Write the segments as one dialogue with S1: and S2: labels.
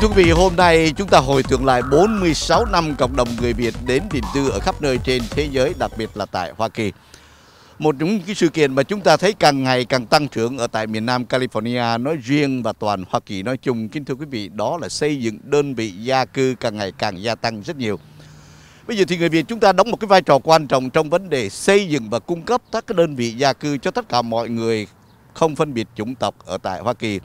S1: thưa quý vị, hôm nay chúng ta hồi tưởng lại 46 năm cộng đồng người Việt đến định cư ở khắp nơi trên thế giới, đặc biệt là tại Hoa Kỳ. Một những cái sự kiện mà chúng ta thấy càng ngày càng tăng trưởng ở tại miền Nam California nói riêng và toàn Hoa Kỳ nói chung. Kính thưa quý vị, đó là xây dựng đơn vị gia cư càng ngày càng gia tăng rất nhiều. Bây giờ thì người Việt chúng ta đóng một cái vai trò quan trọng trong vấn đề xây dựng và cung cấp các cái đơn vị gia cư cho tất cả mọi người không phân biệt chủng tộc ở tại Hoa Kỳ.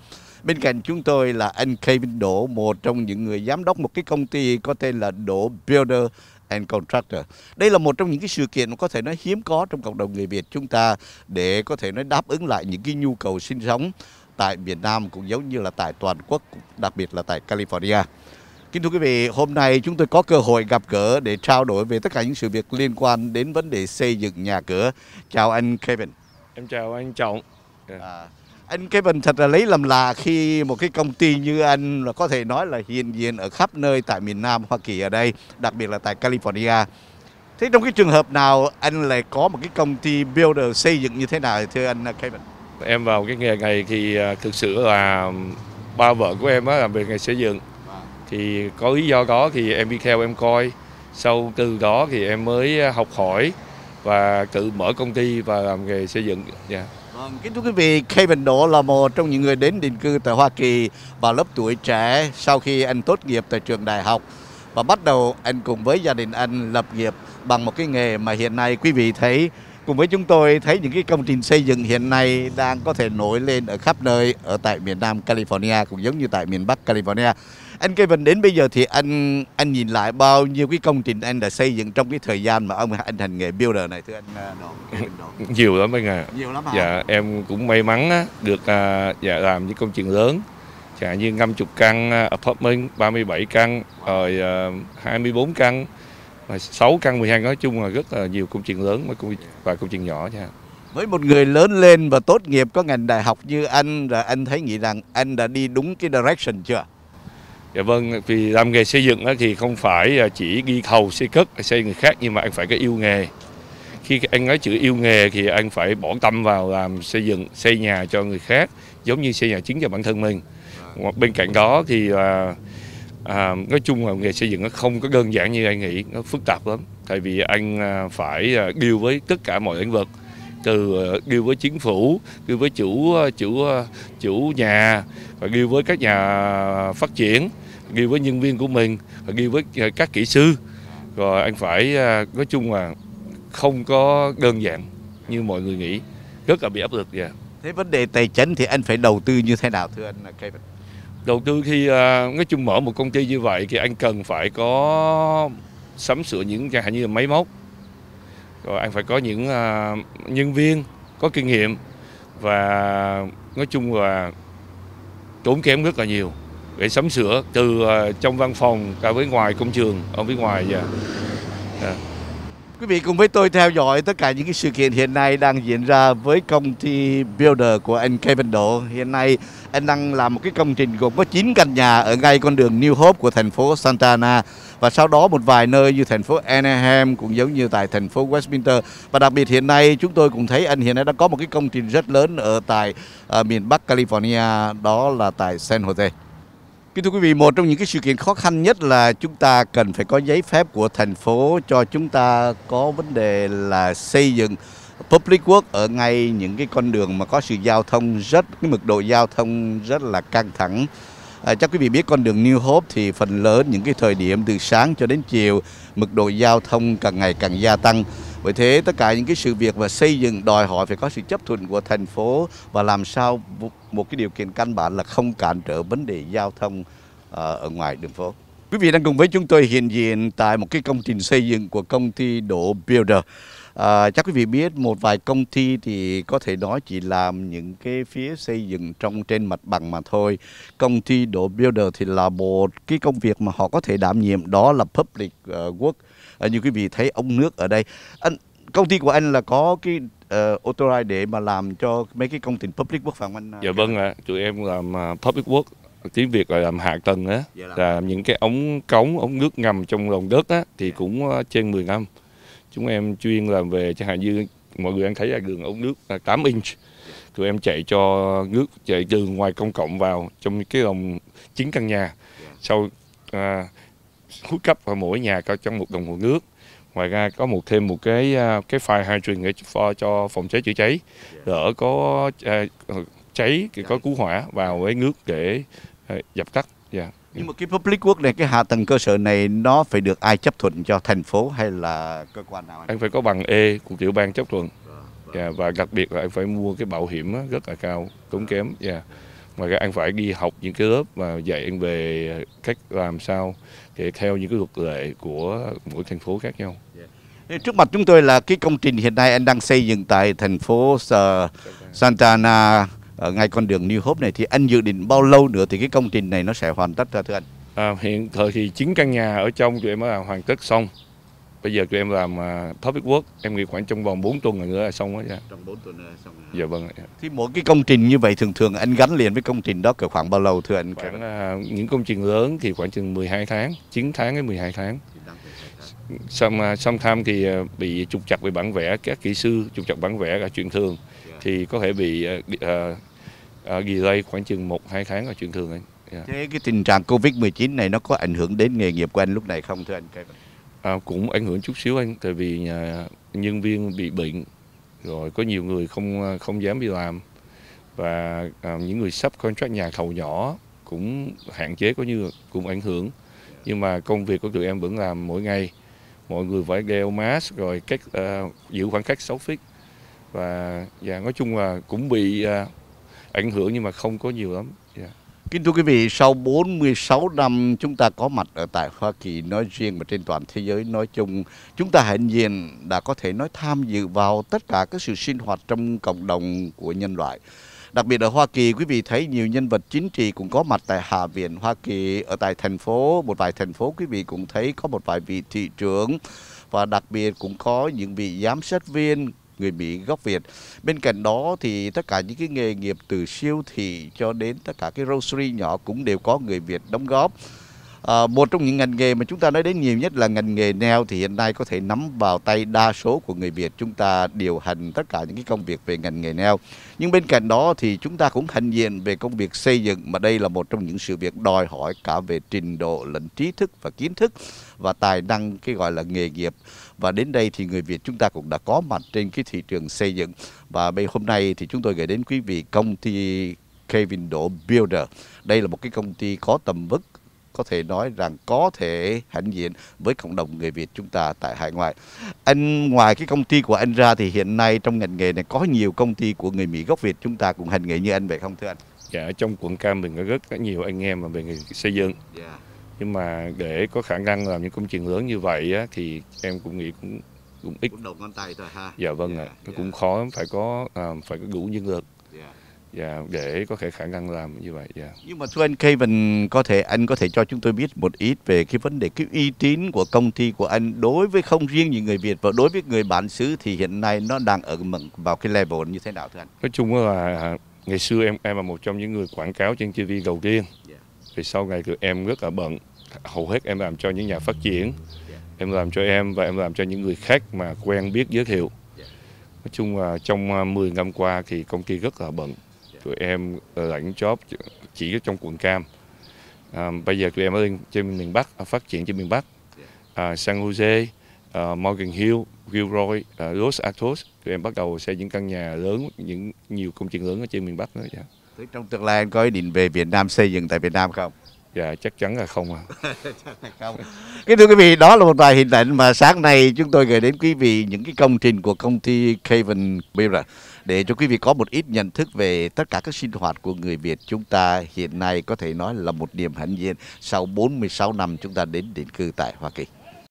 S1: Bên cạnh chúng tôi là anh Kevin Đỗ, một trong những người giám đốc một cái công ty có tên là Đỗ Builder and Contractor. Đây là một trong những cái sự kiện có thể nói hiếm có trong cộng đồng người Việt chúng ta để có thể nói đáp ứng lại những cái nhu cầu sinh sống tại Việt Nam cũng giống như là tại toàn quốc, đặc biệt là tại California. Kính thưa quý vị, hôm nay chúng tôi có cơ hội gặp gỡ để trao đổi về tất cả những sự việc liên quan đến vấn đề xây dựng nhà cửa. Chào anh Kevin. Em
S2: chào anh Trọng. À,
S1: anh cái Bình thật là lấy làm lạ khi một cái công ty như anh là có thể nói là hiện diện ở khắp nơi tại miền Nam Hoa Kỳ ở đây, đặc biệt là tại California. Thế trong cái trường hợp nào anh lại có một cái công ty builder xây dựng như thế nào thưa anh à, Kevin?
S2: Em vào cái nghề này thì à, thực sự là ba vợ của em làm về nghề xây dựng. À. Thì có lý do đó thì em đi theo em coi. Sau từ đó thì em mới học hỏi và tự mở công ty và làm nghề xây dựng. Yeah. Dạ.
S1: Vâng, kính thưa quý vị, Kevin Đỗ là một trong những người đến định cư tại Hoa Kỳ vào lớp tuổi trẻ sau khi anh tốt nghiệp tại trường đại học và bắt đầu anh cùng với gia đình anh lập nghiệp bằng một cái nghề mà hiện nay quý vị thấy cùng với chúng tôi thấy những cái công trình xây dựng hiện nay đang có thể nổi lên ở khắp nơi ở tại miền Nam California cũng giống như tại miền Bắc California anh Kevin đến bây giờ thì anh anh nhìn lại bao nhiêu cái công trình anh đã xây dựng trong cái thời gian mà ông anh thành nghề builder này thưa anh à, Đồn, Đồn. nhiều lắm anh à nhiều lắm à dạ em cũng may mắn á, được à, dạ làm những công trình lớn
S2: chẳng dạ, hạn như 50 căn à, apartment 37 căn rồi à, 24
S1: căn mà 6 căn 12 nói chung là rất là nhiều công trình lớn và công trình nhỏ nha với một người lớn lên và tốt nghiệp có ngành đại học như anh rồi anh thấy nghĩ rằng anh đã đi đúng cái direction chưa
S2: Dạ vâng, vì làm nghề xây dựng thì không phải à, chỉ ghi thầu xây cất xây người khác nhưng mà anh phải có yêu nghề. Khi anh nói chữ yêu nghề thì anh phải bỏ tâm vào làm xây dựng, xây nhà cho người khác giống như xây nhà chính cho bản thân mình. Bên cạnh đó thì là à, nói chung là nghề xây dựng nó không có đơn giản như anh nghĩ, nó phức tạp lắm. Tại vì anh à, phải à, deal với tất cả mọi lĩnh vực từ deal với chính phủ, deal với chủ chủ chủ nhà và deal với các nhà phát triển ghi với nhân viên của mình ghi với à, các kỹ sư rồi anh phải à, nói chung là không có đơn giản như mọi người nghĩ rất là bị áp lực dạ thế vấn đề tài chính thì anh phải đầu tư như thế nào
S1: thưa anh Kevin
S2: đầu tư khi à, nói chung mở một công ty như vậy thì anh cần phải có sắm sửa những chẳng hạn như là máy móc rồi anh phải có những nhân viên có kinh nghiệm và nói chung là tốn kém rất là nhiều để sắm sửa từ ờ, trong văn phòng cả với ngoài công trường ở bên ngoài và yeah.
S1: Dạ. Quý vị cùng với tôi theo dõi tất cả những cái sự kiện hiện nay đang diễn ra với công ty Builder của anh Kevin Độ. Hiện nay anh đang làm một cái công trình gồm có 9 căn nhà ở ngay con đường New Hope của thành phố Santa Ana và sau đó một vài nơi như thành phố Anaheim cũng giống như tại thành phố Westminster và đặc biệt hiện nay chúng tôi cũng thấy anh hiện nay đã có một cái công trình rất lớn ở tại uh, miền Bắc California đó là tại San Jose. Kính thưa quý vị, một trong những cái sự kiện khó khăn nhất là chúng ta cần phải có giấy phép của thành phố cho chúng ta có vấn đề là xây dựng public work ở ngay những cái con đường mà có sự giao thông rất cái mực độ giao thông rất là căng thẳng. À, chắc quý vị biết con đường New Hope thì phần lớn những cái thời điểm từ sáng cho đến chiều mực độ giao thông càng ngày càng gia tăng vì thế tất cả những cái sự việc và xây dựng đòi hỏi phải có sự chấp thuận của thành phố và làm sao một cái điều kiện căn bản là không cản trở vấn đề giao thông ờ, ở ngoài đường phố. Quý vị đang cùng với chúng tôi hiện diện tại một cái công trình xây dựng của công ty Đỗ Builder. À, chắc quý vị biết một vài công ty thì có thể nói chỉ làm những cái phía xây dựng trong trên mặt bằng mà thôi. Công ty Độ Builder thì là một cái công việc mà họ có thể đảm nhiệm đó là public uh, ờ, work. À, ờ, như quý vị thấy ông nước ở đây. Anh, công ty của anh là có cái uh, ờ, authorize để mà làm cho mấy cái công trình public work phải không anh? Dạ vâng ạ, à. tụi em làm à,
S2: public work tiếng Việt là làm hạ tầng á, dạ là những cái ống cống, ống nước ngầm trong lòng đất á thì dạ. cũng trên 10 năm chúng em chuyên làm về chẳng hạn như mọi người đang thấy là đường ống nước là 8 inch tụi em chạy cho nước chạy từ ngoài công cộng vào trong cái đồng chín căn nhà sau à, hút cấp vào mỗi nhà có trong một đồng hồ nước ngoài ra có một thêm một cái à, cái file hydrant để pho cho phòng cháy chữa cháy lỡ có à, cháy thì có cứu hỏa vào với nước để à, dập tắt
S1: yeah. Dạ nhưng mà cái public work này cái hạ tầng cơ sở này nó phải được ai chấp thuận cho thành phố hay là cơ quan nào anh? anh phải có bằng
S2: E của tiểu bang chấp thuận yeah, dạ, và đặc biệt là anh phải mua cái bảo hiểm rất là cao tốn dạ. kém yeah. Dạ. mà anh phải đi học những cái lớp và dạy anh về cách làm sao để theo những cái luật lệ của mỗi thành phố khác nhau
S1: Trước mặt chúng tôi là cái công trình hiện nay anh đang xây dựng tại thành phố ờ, Santana ở ờ, ngay con đường New Hope này thì anh dự định bao lâu nữa thì cái công trình này nó sẽ hoàn tất ra thưa anh? À, hiện thời thì chín căn nhà ở trong tụi em đã hoàn
S2: tất xong. Bây giờ tụi em làm uh, topic work, em nghĩ khoảng trong vòng 4 tuần nữa là xong hết dạ. Trong 4 tuần nữa là xong. Rồi.
S1: Dạ vâng. Dạ. Thì mỗi cái công trình như vậy thường thường anh gắn liền với công trình đó cỡ khoảng bao lâu thưa anh? Khoảng, uh, những công trình lớn thì khoảng chừng 12 tháng, 9 tháng đến 12 tháng
S2: xong xong à, tham thì à, bị trục chặt về bản vẽ các kỹ sư trục chặt bản vẽ là chuyện thường thì có thể bị uh, delay khoảng chừng một hai tháng là
S1: chuyện thường anh. Yeah. Thế cái tình trạng Covid-19 này nó có ảnh hưởng đến nghề nghiệp của anh lúc này không thưa anh À, cũng ảnh hưởng chút xíu anh tại vì nhà, nhân viên bị bệnh rồi
S2: có nhiều người không không dám đi làm và à, những người sắp contract nhà thầu nhỏ cũng hạn chế có như cũng ảnh hưởng nhưng mà công việc của tụi em vẫn làm mỗi ngày mọi người phải đeo mask rồi cách uh, giữ khoảng cách 6 feet
S1: và và dạ, nói chung là cũng bị uh, ảnh hưởng nhưng mà không có nhiều lắm. Yeah. Dạ. Kính thưa quý vị, sau 46 năm chúng ta có mặt ở tại Hoa Kỳ nói riêng và trên toàn thế giới nói chung, chúng ta hạnh diện đã có thể nói tham dự vào tất cả các sự sinh hoạt trong cộng đồng của nhân loại. Đặc biệt ở Hoa Kỳ, quý vị thấy nhiều nhân vật chính trị cũng có mặt tại Hạ viện Hoa Kỳ, ở tại thành phố, một vài thành phố quý vị cũng thấy có một vài vị thị trưởng và đặc biệt cũng có những vị giám sát viên người Mỹ gốc Việt. Bên cạnh đó thì tất cả những cái nghề nghiệp từ siêu thị cho đến tất cả cái grocery nhỏ cũng đều có người Việt đóng góp. À, một trong những ngành nghề mà chúng ta nói đến nhiều nhất là ngành nghề neo thì hiện nay có thể nắm vào tay đa số của người Việt chúng ta điều hành tất cả những cái công việc về ngành nghề neo. Nhưng bên cạnh đó thì chúng ta cũng hành diện về công việc xây dựng mà đây là một trong những sự việc đòi hỏi cả về trình độ lẫn trí thức và kiến thức và tài năng cái gọi là nghề nghiệp. Và đến đây thì người Việt chúng ta cũng đã có mặt trên cái thị trường xây dựng và bây hôm nay thì chúng tôi gửi đến quý vị công ty Kevin Đỗ Builder. Đây là một cái công ty có tầm vức có thể nói rằng có thể hãnh diện với cộng đồng người Việt chúng ta tại hải ngoại. Anh ngoài cái công ty của anh ra thì hiện nay trong ngành nghề này có nhiều công ty của người Mỹ gốc Việt chúng ta cũng hành nghề như anh vậy không thưa anh? Dạ ở trong quận Cam mình có rất nhiều anh em mà về người xây dựng. Yeah. Dạ. Nhưng mà để có khả năng làm những công trình lớn
S2: như vậy á, thì em cũng nghĩ cũng cũng ít. Cũng đầu ngón tay thôi ha. Dạ vâng yeah, dạ, ạ. À. yeah. Dạ. cũng khó phải có à, phải có đủ nhân lực. Yeah và dạ, để có thể khả năng làm như vậy. Yeah. Dạ. Nhưng
S1: mà thưa anh Kevin, có thể anh có thể cho chúng tôi biết một ít về cái vấn đề cái uy tín của công ty của anh đối với không riêng những người Việt và đối với người bản xứ thì hiện nay nó đang ở vào cái level như thế nào thưa anh? Nói chung là à, ngày xưa em em là một trong những người quảng cáo trên TV
S2: đầu tiên. Yeah. Dạ. sau ngày thì em rất là bận, hầu hết em làm cho những nhà phát triển, yeah. em làm cho em và em làm cho những người khác mà quen biết giới thiệu. Nói chung là trong 10 à, năm qua thì công ty rất là bận tụi em ờ, lãnh chóp chỉ trong quận Cam. À, bây giờ tụi em ở trên miền Bắc, à, phát triển trên miền Bắc, à, San Jose, à, Morgan Hill, Gilroy, à, Los Altos. Tụi em bắt đầu xây những
S1: căn nhà lớn, những nhiều công trình lớn ở trên miền Bắc nữa. Dạ. Thế trong tương lai anh có ý định về Việt Nam xây dựng tại Việt Nam không? Dạ chắc chắn là không ạ. không. Kính thưa quý vị, đó là một vài hình ảnh mà sáng nay chúng tôi gửi đến quý vị những cái công trình của công ty Kevin Mirror để cho quý vị có một ít nhận thức về tất cả các sinh hoạt của người Việt chúng ta hiện nay có thể nói là một niềm hạnh diện sau 46 năm chúng ta đến định cư tại Hoa Kỳ.